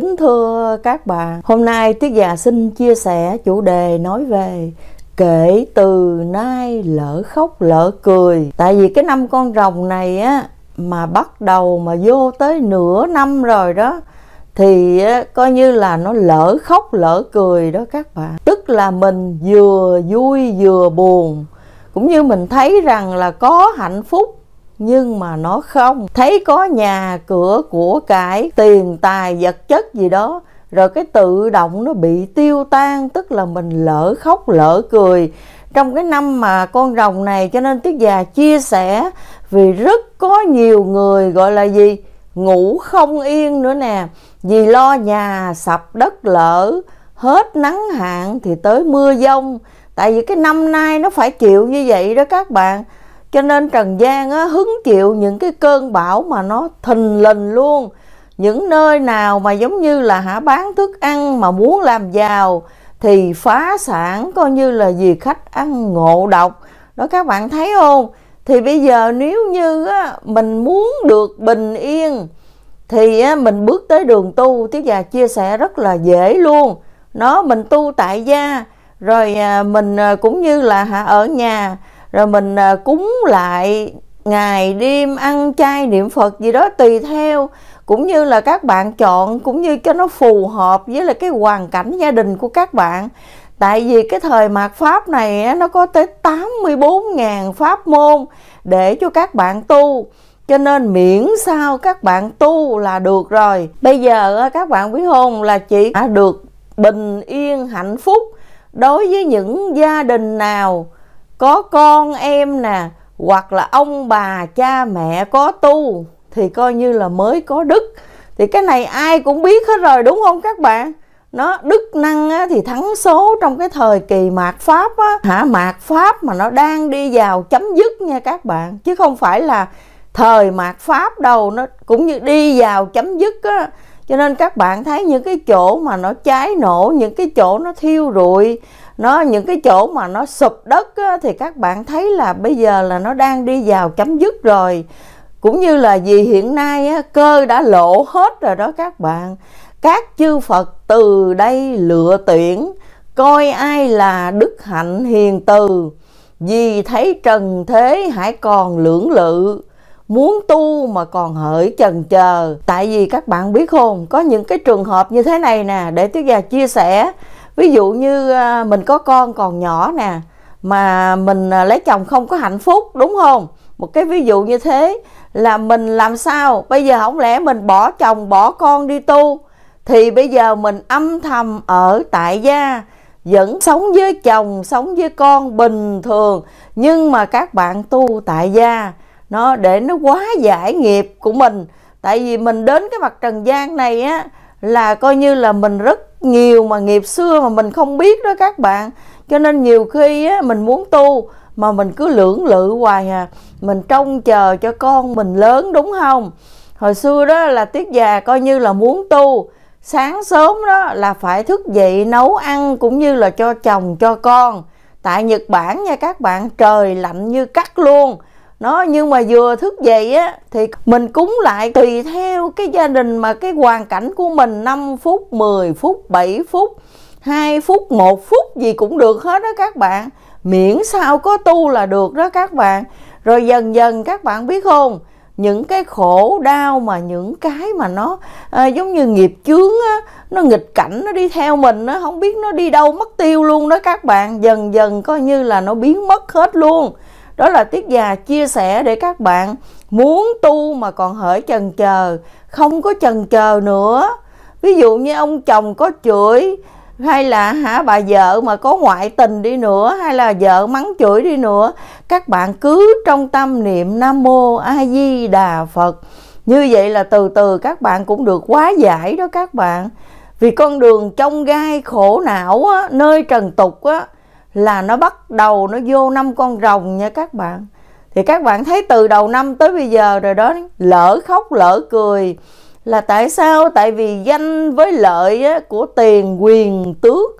Kính thưa các bạn, hôm nay Tiết Già xin chia sẻ chủ đề nói về kể từ nay lỡ khóc lỡ cười. Tại vì cái năm con rồng này á mà bắt đầu mà vô tới nửa năm rồi đó thì coi như là nó lỡ khóc lỡ cười đó các bạn. Tức là mình vừa vui vừa buồn cũng như mình thấy rằng là có hạnh phúc nhưng mà nó không thấy có nhà cửa của cải tiền tài vật chất gì đó rồi cái tự động nó bị tiêu tan tức là mình lỡ khóc lỡ cười trong cái năm mà con rồng này cho nên tiết già chia sẻ vì rất có nhiều người gọi là gì ngủ không yên nữa nè vì lo nhà sập đất lỡ hết nắng hạn thì tới mưa dông tại vì cái năm nay nó phải chịu như vậy đó các bạn cho nên trần gian á, hứng chịu những cái cơn bão mà nó thình lình luôn những nơi nào mà giống như là hả bán thức ăn mà muốn làm giàu thì phá sản coi như là vì khách ăn ngộ độc đó các bạn thấy không thì bây giờ nếu như á, mình muốn được bình yên thì á, mình bước tới đường tu tiết già chia sẻ rất là dễ luôn nó mình tu tại gia rồi à, mình à, cũng như là hả ở nhà rồi mình à, cúng lại ngày đêm ăn chay niệm phật gì đó tùy theo cũng như là các bạn chọn cũng như cho nó phù hợp với là cái hoàn cảnh gia đình của các bạn tại vì cái thời mạt pháp này nó có tới 84.000 pháp môn để cho các bạn tu cho nên miễn sao các bạn tu là được rồi bây giờ các bạn biết không là chỉ đã được bình yên hạnh phúc đối với những gia đình nào có con em nè hoặc là ông bà cha mẹ có tu thì coi như là mới có đức thì cái này ai cũng biết hết rồi đúng không các bạn nó đức năng á, thì thắng số trong cái thời kỳ mạt pháp á, hả mạt pháp mà nó đang đi vào chấm dứt nha các bạn chứ không phải là thời mạt pháp đâu nó cũng như đi vào chấm dứt á cho nên các bạn thấy những cái chỗ mà nó cháy nổ những cái chỗ nó thiêu rụi nó những cái chỗ mà nó sụp đất á, thì các bạn thấy là bây giờ là nó đang đi vào chấm dứt rồi cũng như là vì hiện nay á, cơ đã lộ hết rồi đó các bạn các chư Phật từ đây lựa tuyển coi ai là đức hạnh hiền từ vì thấy trần thế hãy còn lưỡng lự muốn tu mà còn hỡi chần chờ tại vì các bạn biết không có những cái trường hợp như thế này nè để tiếp già chia sẻ ví dụ như à, mình có con còn nhỏ nè mà mình à, lấy chồng không có hạnh phúc đúng không một cái ví dụ như thế là mình làm sao bây giờ không lẽ mình bỏ chồng bỏ con đi tu thì bây giờ mình âm thầm ở tại gia vẫn sống với chồng sống với con bình thường nhưng mà các bạn tu tại gia nó để nó quá giải nghiệp của mình tại vì mình đến cái mặt trần gian này á là coi như là mình rất nhiều mà nghiệp xưa mà mình không biết đó các bạn cho nên nhiều khi á, mình muốn tu mà mình cứ lưỡng lự hoài à mình trông chờ cho con mình lớn đúng không hồi xưa đó là tiết già coi như là muốn tu sáng sớm đó là phải thức dậy nấu ăn cũng như là cho chồng cho con tại nhật bản nha các bạn trời lạnh như cắt luôn nó nhưng mà vừa thức dậy á thì mình cúng lại tùy theo cái gia đình mà cái hoàn cảnh của mình 5 phút 10 phút 7 phút 2 phút 1 phút gì cũng được hết đó các bạn miễn sao có tu là được đó các bạn rồi dần dần các bạn biết không những cái khổ đau mà những cái mà nó à, giống như nghiệp chướng á, nó nghịch cảnh nó đi theo mình nó không biết nó đi đâu mất tiêu luôn đó các bạn dần dần coi như là nó biến mất hết luôn đó là Tiết Già chia sẻ để các bạn muốn tu mà còn hỡi chần chờ, không có chần chờ nữa. Ví dụ như ông chồng có chửi hay là hả bà vợ mà có ngoại tình đi nữa hay là vợ mắng chửi đi nữa các bạn cứ trong tâm niệm nam mô a di đà phật như vậy là từ từ các bạn cũng được quá giải đó các bạn vì con đường trong gai khổ não á, nơi trần tục á, là nó bắt đầu nó vô năm con rồng nha các bạn thì các bạn thấy từ đầu năm tới bây giờ rồi đó lỡ khóc lỡ cười là tại sao tại vì danh với lợi của tiền quyền tước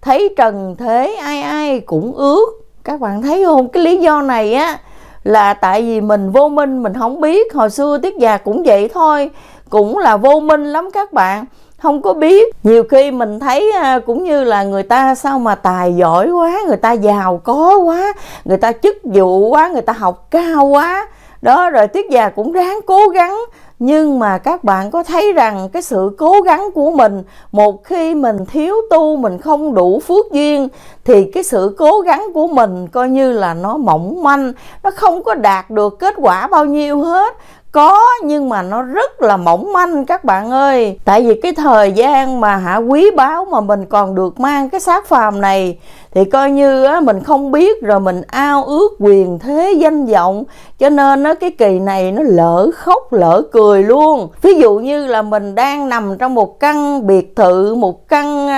thấy trần thế ai ai cũng ước các bạn thấy không cái lý do này á là tại vì mình vô minh mình không biết hồi xưa tiết già cũng vậy thôi cũng là vô minh lắm các bạn không có biết nhiều khi mình thấy à, cũng như là người ta sao mà tài giỏi quá người ta giàu có quá người ta chức vụ quá người ta học cao quá đó rồi tiết già cũng ráng cố gắng nhưng mà các bạn có thấy rằng cái sự cố gắng của mình một khi mình thiếu tu mình không đủ phước duyên thì cái sự cố gắng của mình coi như là nó mỏng manh nó không có đạt được kết quả bao nhiêu hết có nhưng mà nó rất là mỏng manh các bạn ơi tại vì cái thời gian mà hả quý báu mà mình còn được mang cái xác phàm này thì coi như á, mình không biết rồi mình ao ước quyền thế danh vọng cho nên á, cái kỳ này nó lỡ khóc lỡ cười luôn ví dụ như là mình đang nằm trong một căn biệt thự một căn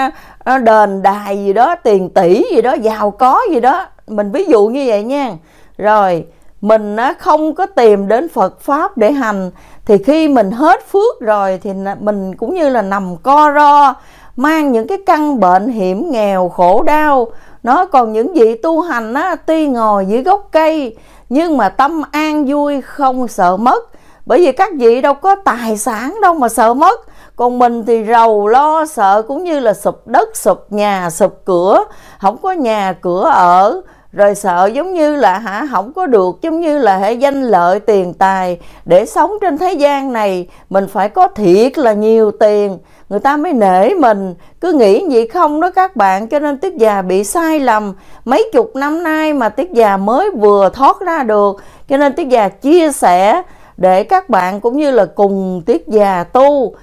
đền đài gì đó tiền tỷ gì đó giàu có gì đó mình ví dụ như vậy nha rồi mình không có tìm đến Phật Pháp để hành thì khi mình hết phước rồi thì mình cũng như là nằm co ro mang những cái căn bệnh hiểm nghèo khổ đau nó còn những vị tu hành á, tuy ngồi dưới gốc cây nhưng mà tâm an vui không sợ mất bởi vì các vị đâu có tài sản đâu mà sợ mất còn mình thì rầu lo sợ cũng như là sụp đất sụp nhà sụp cửa không có nhà cửa ở rồi sợ giống như là hả không có được giống như là hệ danh lợi tiền tài để sống trên thế gian này mình phải có thiệt là nhiều tiền người ta mới nể mình cứ nghĩ gì không đó các bạn cho nên tiết già bị sai lầm mấy chục năm nay mà tiết già mới vừa thoát ra được cho nên tiết già chia sẻ để các bạn cũng như là cùng tiết già tu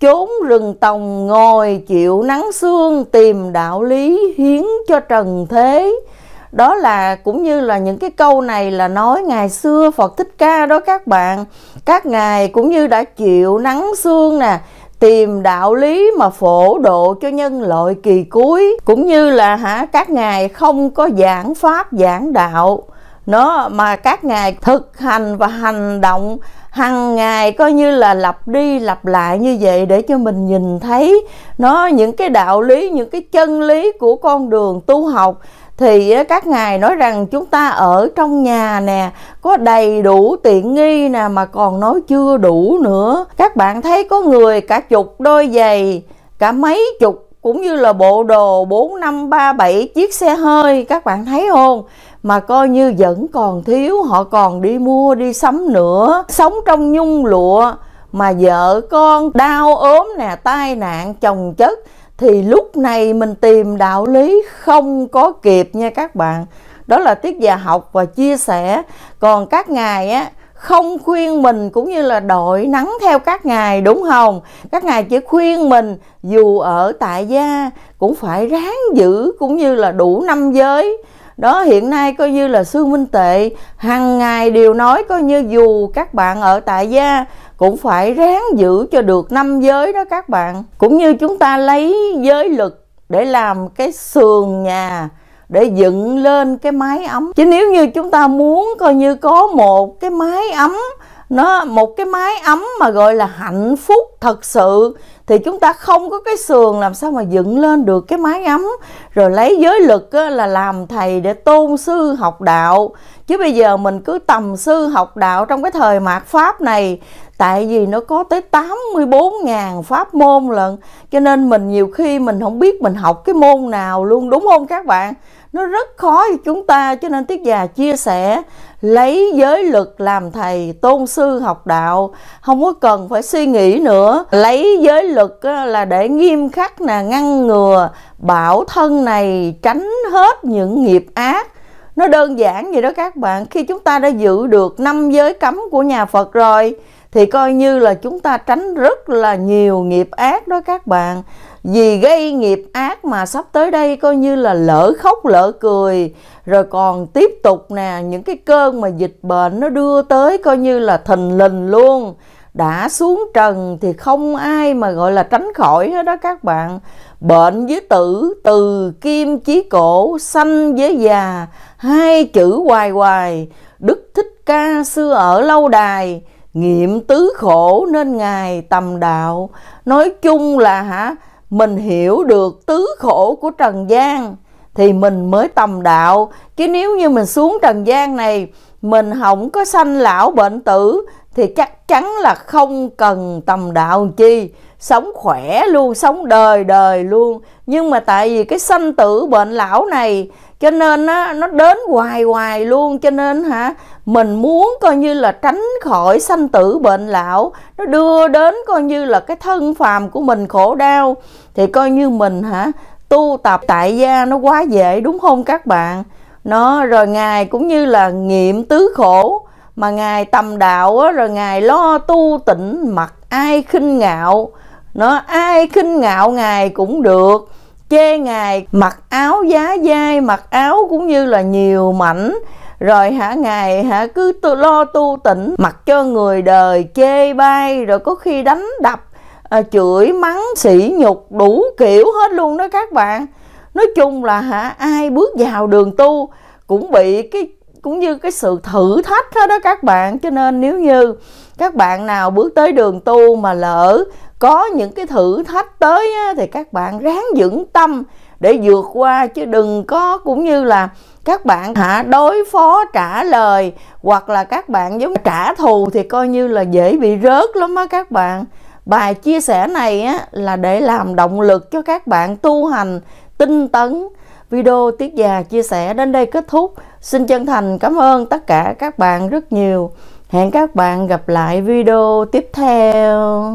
chốn rừng tòng ngồi chịu nắng xương tìm đạo lý hiến cho trần thế đó là cũng như là những cái câu này là nói ngày xưa Phật Thích Ca đó các bạn các ngài cũng như đã chịu nắng xương nè tìm đạo lý mà phổ độ cho nhân loại kỳ cuối cũng như là hả các ngài không có giảng pháp giảng đạo nó mà các ngài thực hành và hành động hằng ngày coi như là lặp đi lặp lại như vậy để cho mình nhìn thấy nó những cái đạo lý những cái chân lý của con đường tu học thì các ngài nói rằng chúng ta ở trong nhà nè có đầy đủ tiện nghi nè mà còn nói chưa đủ nữa các bạn thấy có người cả chục đôi giày cả mấy chục cũng như là bộ đồ 4, 5, 3, 7 chiếc xe hơi các bạn thấy không mà coi như vẫn còn thiếu họ còn đi mua đi sắm nữa sống trong nhung lụa mà vợ con đau ốm nè tai nạn chồng chất thì lúc này mình tìm đạo lý không có kịp nha các bạn đó là tiết già học và chia sẻ còn các ngài á không khuyên mình cũng như là đội nắng theo các ngài đúng không các ngài chỉ khuyên mình dù ở tại gia cũng phải ráng giữ cũng như là đủ năm giới đó hiện nay coi như là sư minh tệ hàng ngày đều nói coi như dù các bạn ở tại gia cũng phải ráng giữ cho được năm giới đó các bạn cũng như chúng ta lấy giới lực để làm cái sườn nhà để dựng lên cái mái ấm chứ nếu như chúng ta muốn coi như có một cái mái ấm nó một cái mái ấm mà gọi là hạnh phúc thật sự thì chúng ta không có cái sườn làm sao mà dựng lên được cái mái ấm rồi lấy giới lực là làm thầy để tôn sư học đạo chứ bây giờ mình cứ tầm sư học đạo trong cái thời mạt pháp này tại vì nó có tới 84.000 pháp môn lận cho nên mình nhiều khi mình không biết mình học cái môn nào luôn đúng không các bạn nó rất khó cho chúng ta cho nên tiết già chia sẻ lấy giới lực làm thầy tôn sư học đạo không có cần phải suy nghĩ nữa lấy giới lực là để nghiêm khắc nè ngăn ngừa bảo thân này tránh hết những nghiệp ác nó đơn giản vậy đó các bạn khi chúng ta đã giữ được năm giới cấm của nhà phật rồi thì coi như là chúng ta tránh rất là nhiều nghiệp ác đó các bạn vì gây nghiệp ác mà sắp tới đây coi như là lỡ khóc lỡ cười rồi còn tiếp tục nè những cái cơn mà dịch bệnh nó đưa tới coi như là thình lình luôn đã xuống trần thì không ai mà gọi là tránh khỏi hết đó các bạn bệnh với tử từ kim chí cổ sanh với già hai chữ hoài hoài đức thích ca xưa ở lâu đài nghiệm tứ khổ nên ngài tầm đạo nói chung là hả mình hiểu được tứ khổ của trần gian thì mình mới tầm đạo chứ nếu như mình xuống trần gian này mình không có sanh lão bệnh tử thì chắc chắn là không cần tầm đạo chi sống khỏe luôn sống đời đời luôn nhưng mà tại vì cái sanh tử bệnh lão này cho nên á, nó đến hoài hoài luôn cho nên hả mình muốn coi như là tránh khỏi sanh tử bệnh lão nó đưa đến coi như là cái thân phàm của mình khổ đau thì coi như mình hả tu tập tại gia nó quá dễ đúng không các bạn nó rồi ngài cũng như là nghiệm tứ khổ mà ngài tầm đạo á, rồi ngài lo tu tịnh mặc ai khinh ngạo nó ai khinh ngạo ngài cũng được chê ngài mặc áo giá dai mặc áo cũng như là nhiều mảnh rồi hả ngài hả cứ tu, lo tu tỉnh mặc cho người đời chê bai rồi có khi đánh đập à, chửi mắng sỉ nhục đủ kiểu hết luôn đó các bạn nói chung là hả ai bước vào đường tu cũng bị cái cũng như cái sự thử thách hết đó các bạn cho nên nếu như các bạn nào bước tới đường tu mà lỡ có những cái thử thách tới á, thì các bạn ráng vững tâm để vượt qua chứ đừng có cũng như là các bạn hạ đối phó trả lời hoặc là các bạn giống trả thù thì coi như là dễ bị rớt lắm á các bạn bài chia sẻ này á, là để làm động lực cho các bạn tu hành tinh tấn video tiết già chia sẻ đến đây kết thúc xin chân thành cảm ơn tất cả các bạn rất nhiều hẹn các bạn gặp lại video tiếp theo